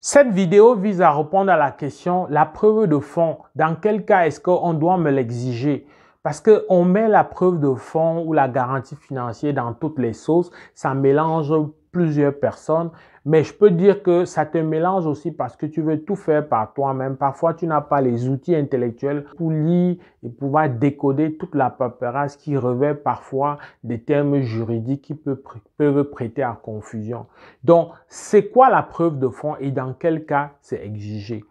Cette vidéo vise à répondre à la question la preuve de fond. Dans quel cas est-ce qu'on doit me l'exiger parce qu'on met la preuve de fond ou la garantie financière dans toutes les sauces, ça mélange plusieurs personnes. Mais je peux dire que ça te mélange aussi parce que tu veux tout faire par toi-même. Parfois, tu n'as pas les outils intellectuels pour lire et pouvoir décoder toute la paperasse qui revêt parfois des termes juridiques qui peuvent prêter à confusion. Donc, c'est quoi la preuve de fond et dans quel cas c'est exigé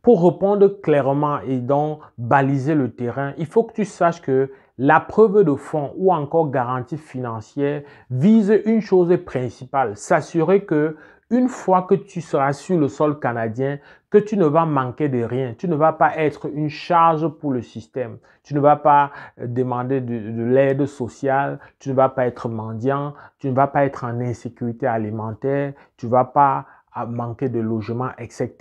pour répondre clairement et donc baliser le terrain, il faut que tu saches que la preuve de fonds ou encore garantie financière vise une chose principale, s'assurer que une fois que tu seras sur le sol canadien, que tu ne vas manquer de rien. Tu ne vas pas être une charge pour le système. Tu ne vas pas euh, demander de, de l'aide sociale. Tu ne vas pas être mendiant. Tu ne vas pas être en insécurité alimentaire. Tu ne vas pas ah, manquer de logement, etc.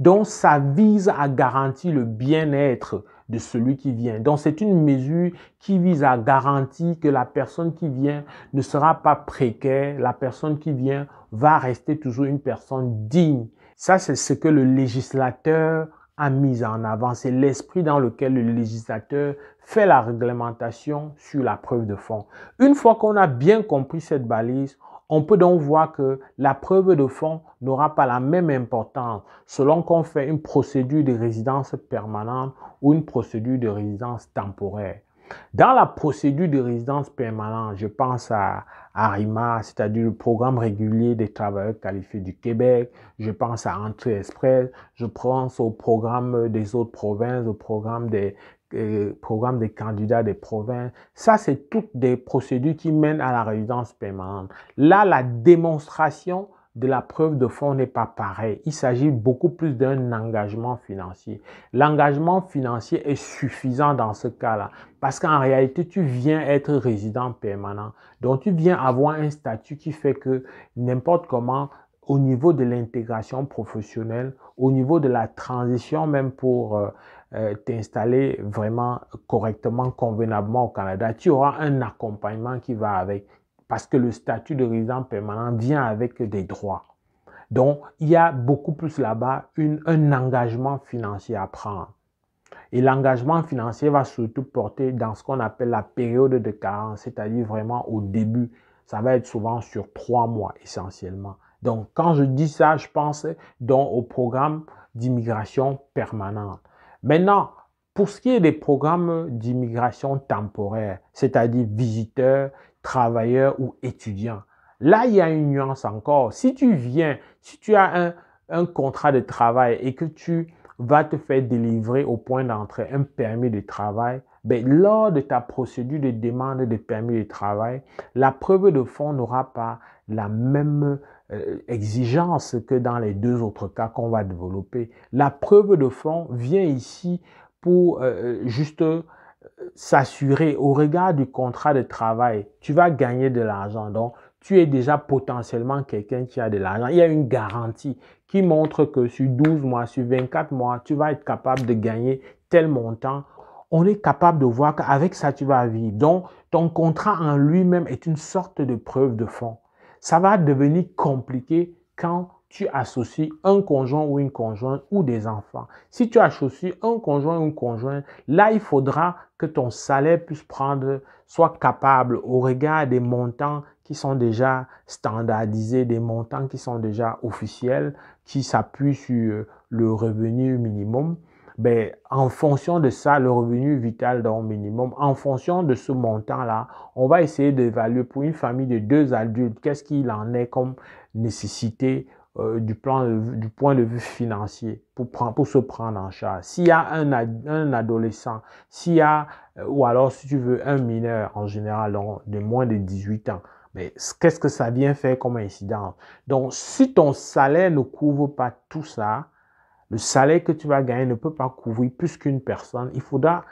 Donc, ça vise à garantir le bien-être de celui qui vient. Donc, c'est une mesure qui vise à garantir que la personne qui vient ne sera pas précaire. La personne qui vient va rester toujours une personne digne. Ça, c'est ce que le législateur a mis en avant. C'est l'esprit dans lequel le législateur fait la réglementation sur la preuve de fond. Une fois qu'on a bien compris cette balise, on peut donc voir que la preuve de fond n'aura pas la même importance selon qu'on fait une procédure de résidence permanente ou une procédure de résidence temporaire. Dans la procédure de résidence permanente, je pense à ARIMA, c'est-à-dire le programme régulier des travailleurs qualifiés du Québec, je pense à Entrée Express, je pense au programme des autres provinces, au programme des euh, programme des candidats des provinces. Ça, c'est toutes des procédures qui mènent à la résidence permanente. Là, la démonstration de la preuve de fond n'est pas pareil. Il s'agit beaucoup plus d'un engagement financier. L'engagement financier est suffisant dans ce cas-là parce qu'en réalité, tu viens être résident permanent. Donc, tu viens avoir un statut qui fait que n'importe comment, au niveau de l'intégration professionnelle, au niveau de la transition même pour... Euh, euh, t'installer vraiment correctement, convenablement au Canada, tu auras un accompagnement qui va avec. Parce que le statut de résident permanent vient avec des droits. Donc, il y a beaucoup plus là-bas un engagement financier à prendre. Et l'engagement financier va surtout porter dans ce qu'on appelle la période de carence, c'est-à-dire vraiment au début. Ça va être souvent sur trois mois essentiellement. Donc, quand je dis ça, je pense donc au programme d'immigration permanente. Maintenant, pour ce qui est des programmes d'immigration temporaire, c'est-à-dire visiteurs, travailleurs ou étudiants, là, il y a une nuance encore. Si tu viens, si tu as un, un contrat de travail et que tu vas te faire délivrer au point d'entrée un permis de travail, ben, lors de ta procédure de demande de permis de travail, la preuve de fond n'aura pas la même euh, exigence que dans les deux autres cas qu'on va développer. La preuve de fond vient ici pour euh, euh, juste s'assurer au regard du contrat de travail, tu vas gagner de l'argent. Donc, tu es déjà potentiellement quelqu'un qui a de l'argent. Il y a une garantie qui montre que sur 12 mois, sur 24 mois, tu vas être capable de gagner tel montant on est capable de voir qu'avec ça, tu vas vivre. Donc, ton contrat en lui-même est une sorte de preuve de fond. Ça va devenir compliqué quand tu associes un conjoint ou une conjointe ou des enfants. Si tu associes un conjoint ou une conjointe, là, il faudra que ton salaire puisse prendre, soit capable au regard des montants qui sont déjà standardisés, des montants qui sont déjà officiels, qui s'appuient sur euh, le revenu minimum. Ben, en fonction de ça, le revenu vital d'un minimum, en fonction de ce montant-là, on va essayer d'évaluer pour une famille de deux adultes, qu'est-ce qu'il en est comme nécessité euh, du, point de vue financier pour, prendre, pour se prendre en charge. S'il y a un, adolescent, s'il y a, euh, ou alors si tu veux, un mineur en général de moins de 18 ans, mais qu'est-ce que ça vient faire comme incidence Donc, si ton salaire ne couvre pas tout ça, le salaire que tu vas gagner ne peut pas couvrir plus qu'une personne. Il faudra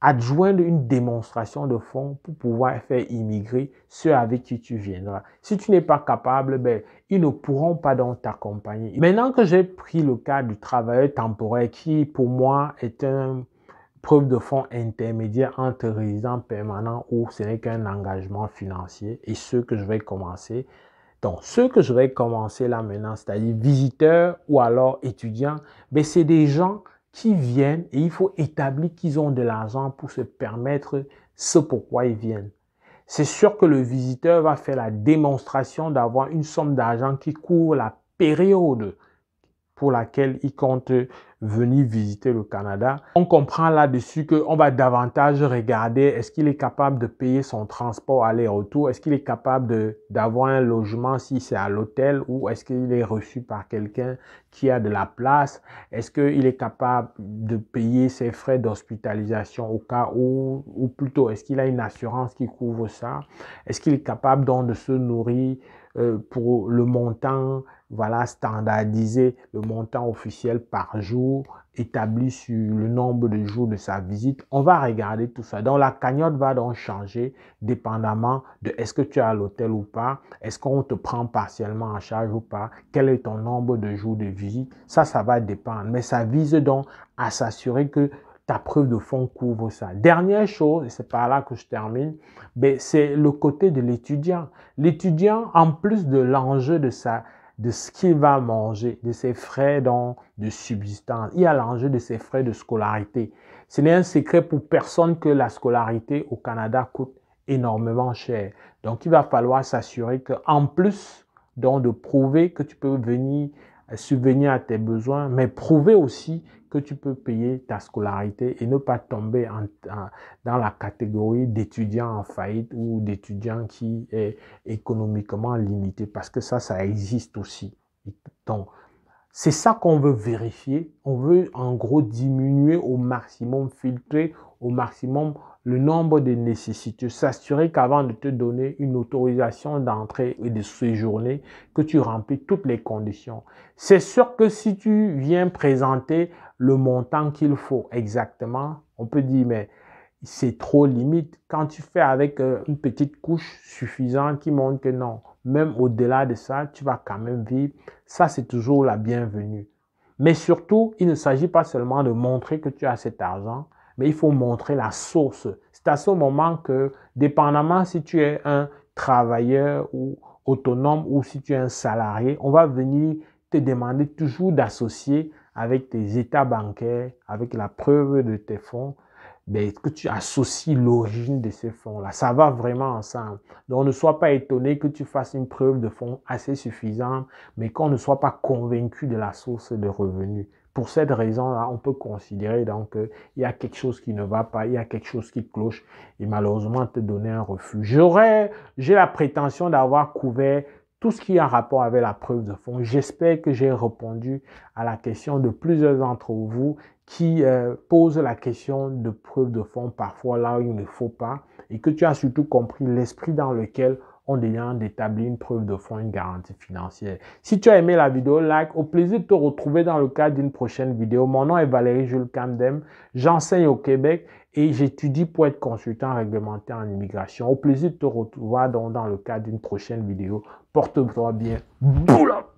adjoindre une démonstration de fonds pour pouvoir faire immigrer ceux avec qui tu viendras. Si tu n'es pas capable, ben, ils ne pourront pas donc t'accompagner. Maintenant que j'ai pris le cas du travailleur temporaire qui, pour moi, est une preuve de fonds intermédiaire entre résident permanent ou ce n'est qu'un engagement financier et ce que je vais commencer donc, ceux que je vais commencer là maintenant, c'est-à-dire visiteurs ou alors étudiants, mais ben, c'est des gens qui viennent et il faut établir qu'ils ont de l'argent pour se permettre ce pourquoi ils viennent. C'est sûr que le visiteur va faire la démonstration d'avoir une somme d'argent qui couvre la période pour laquelle il compte venir visiter le Canada. On comprend là-dessus qu'on va davantage regarder est-ce qu'il est capable de payer son transport aller-retour, est-ce qu'il est capable d'avoir un logement si c'est à l'hôtel ou est-ce qu'il est reçu par quelqu'un qui a de la place, est-ce qu'il est capable de payer ses frais d'hospitalisation au cas où, ou plutôt est-ce qu'il a une assurance qui couvre ça, est-ce qu'il est capable donc de se nourrir euh, pour le montant voilà, standardisé, le montant officiel par jour établi sur le nombre de jours de sa visite. On va regarder tout ça. Donc la cagnotte va donc changer dépendamment de est-ce que tu es à l'hôtel ou pas, est-ce qu'on te prend partiellement en charge ou pas, quel est ton nombre de jours de visite. Ça, ça va dépendre. Mais ça vise donc à s'assurer que ta preuve de fond couvre ça. Dernière chose, et c'est par là que je termine, mais ben, c'est le côté de l'étudiant. L'étudiant, en plus de l'enjeu de sa de ce qu'il va manger, de ses frais de subsistance. Il y a l'enjeu de ses frais de scolarité. Ce n'est un secret pour personne que la scolarité au Canada coûte énormément cher. Donc, il va falloir s'assurer qu'en plus donc, de prouver que tu peux venir subvenir à tes besoins, mais prouver aussi que tu peux payer ta scolarité et ne pas tomber dans la catégorie d'étudiants en faillite ou d'étudiant qui est économiquement limité, parce que ça, ça existe aussi. Donc, c'est ça qu'on veut vérifier. On veut en gros diminuer au maximum, filtrer au maximum le nombre de nécessités. S'assurer qu'avant de te donner une autorisation d'entrée et de séjourner, que tu remplis toutes les conditions. C'est sûr que si tu viens présenter le montant qu'il faut exactement, on peut dire, mais c'est trop limite. Quand tu fais avec euh, une petite couche suffisante qui montre que non, même au-delà de ça, tu vas quand même vivre. Ça, c'est toujours la bienvenue. Mais surtout, il ne s'agit pas seulement de montrer que tu as cet argent, mais il faut montrer la source. C'est à ce moment que, dépendamment si tu es un travailleur ou autonome ou si tu es un salarié, on va venir te demander toujours d'associer avec tes états bancaires, avec la preuve de tes fonds, mais ben, que tu associes l'origine de ces fonds-là. Ça va vraiment ensemble. Donc, ne sois pas étonné que tu fasses une preuve de fonds assez suffisante, mais qu'on ne soit pas convaincu de la source de revenus pour cette raison-là, on peut considérer donc qu'il y a quelque chose qui ne va pas, il y a quelque chose qui cloche et malheureusement te donner un refus. J'aurais, j'ai la prétention d'avoir couvert tout ce qui a rapport avec la preuve de fond. J'espère que j'ai répondu à la question de plusieurs d'entre vous qui euh, posent la question de preuve de fond parfois là où il ne faut pas et que tu as surtout compris l'esprit dans lequel en ayant d'établir une preuve de fonds, une garantie financière. Si tu as aimé la vidéo, like. Au plaisir de te retrouver dans le cadre d'une prochaine vidéo. Mon nom est Valérie Jules Camdem. J'enseigne au Québec et j'étudie pour être consultant réglementaire en immigration. Au plaisir de te retrouver dans, dans le cadre d'une prochaine vidéo. Porte-toi bien. boulot